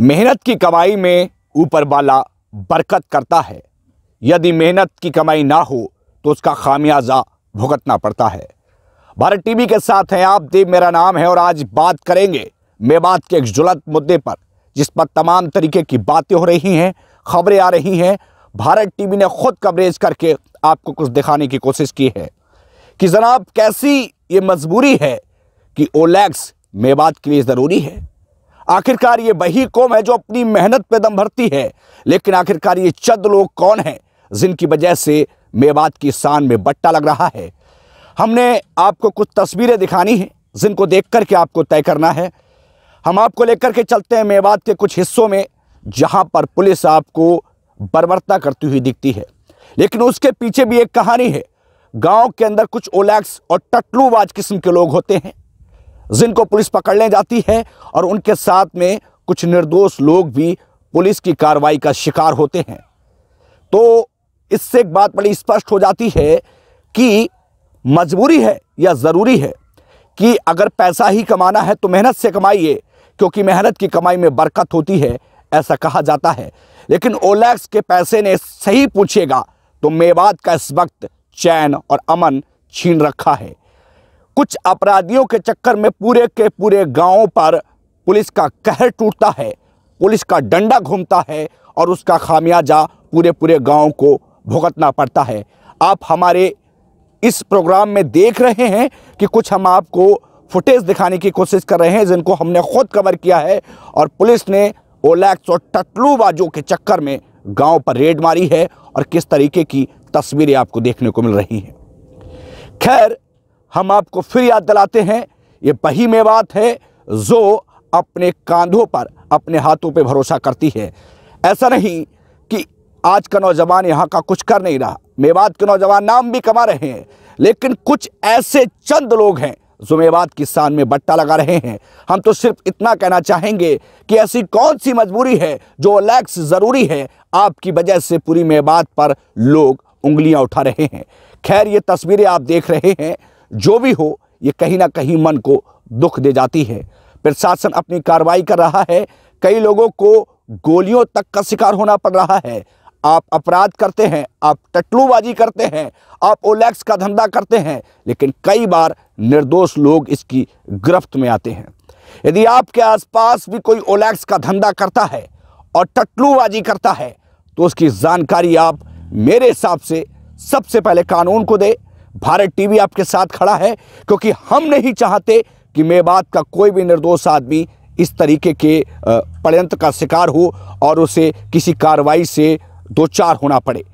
मेहनत की कमाई में ऊपर वाला बरकत करता है यदि मेहनत की कमाई ना हो तो उसका खामियाजा भुगतना पड़ता है भारत टीवी के साथ हैं आप देव मेरा नाम है और आज बात करेंगे मेवात के एक जुलत मुद्दे पर जिस पर तमाम तरीके की बातें हो रही हैं खबरें आ रही हैं भारत टीवी ने खुद कवरेज करके आपको कुछ दिखाने की कोशिश की है कि जनाब कैसी ये मजबूरी है कि ओलैक्स मेवात के लिए ज़रूरी है आखिरकार ये वही कौम है जो अपनी मेहनत पे दम भरती है लेकिन आखिरकार ये चंद लोग कौन हैं जिनकी वजह से मेवात की शान में बट्टा लग रहा है हमने आपको कुछ तस्वीरें दिखानी हैं जिनको देख करके आपको तय करना है हम आपको लेकर के चलते हैं मेवात के कुछ हिस्सों में जहाँ पर पुलिस आपको बर्बरता करती हुई दिखती है लेकिन उसके पीछे भी एक कहानी है गांव के अंदर कुछ ओलैक्स और टटलूबाज किस्म के लोग होते हैं जिनको पुलिस पकड़ने जाती है और उनके साथ में कुछ निर्दोष लोग भी पुलिस की कार्रवाई का शिकार होते हैं तो इससे एक बात बड़ी स्पष्ट हो जाती है कि मजबूरी है या ज़रूरी है कि अगर पैसा ही कमाना है तो मेहनत से कमाइए क्योंकि मेहनत की कमाई में बरकत होती है ऐसा कहा जाता है लेकिन ओलैक्स के पैसे ने सही पूछेगा तो मेवात का इस वक्त चैन और अमन छीन रखा है कुछ अपराधियों के चक्कर में पूरे के पूरे गांव पर पुलिस का कहर टूटता है पुलिस का डंडा घूमता है और उसका खामियाजा पूरे पूरे गांव को भुगतना पड़ता है आप हमारे इस प्रोग्राम में देख रहे हैं कि कुछ हम आपको फुटेज दिखाने की कोशिश कर रहे हैं जिनको हमने खुद कवर किया है और पुलिस ने ओलैक्स और टटलूबाजों के चक्कर में गांव पर रेड मारी है और किस तरीके की तस्वीरें आपको देखने को मिल रही हैं खैर हम आपको फिर याद दिलाते हैं ये वही मेवात है जो अपने कांधों पर अपने हाथों पे भरोसा करती है ऐसा नहीं कि आज का नौजवान यहाँ का कुछ कर नहीं रहा मेवात के नौजवान नाम भी कमा रहे हैं लेकिन कुछ ऐसे चंद लोग हैं जो मेवात किसान में बट्टा लगा रहे हैं हम तो सिर्फ इतना कहना चाहेंगे कि ऐसी कौन सी मजबूरी है जो लैक्स ज़रूरी है आपकी वजह से पूरी मेवात पर लोग उंगलियाँ उठा रहे हैं खैर ये तस्वीरें आप देख रहे हैं जो भी हो ये कहीं ना कहीं मन को दुख दे जाती है प्रशासन अपनी कार्रवाई कर रहा है कई लोगों को गोलियों तक का शिकार होना पड़ रहा है आप अपराध करते हैं आप टटलूबाजी करते हैं आप ओलैक्स का धंधा करते हैं लेकिन कई बार निर्दोष लोग इसकी गिरफ्त में आते हैं यदि आपके आसपास भी कोई ओलैक्स का धंधा करता है और टटलूबाजी करता है तो उसकी जानकारी आप मेरे हिसाब से सबसे पहले कानून को दें भारत टीवी आपके साथ खड़ा है क्योंकि हम नहीं चाहते कि मेवात का कोई भी निर्दोष आदमी इस तरीके के पर्यंत का शिकार हो और उसे किसी कार्रवाई से दो चार होना पड़े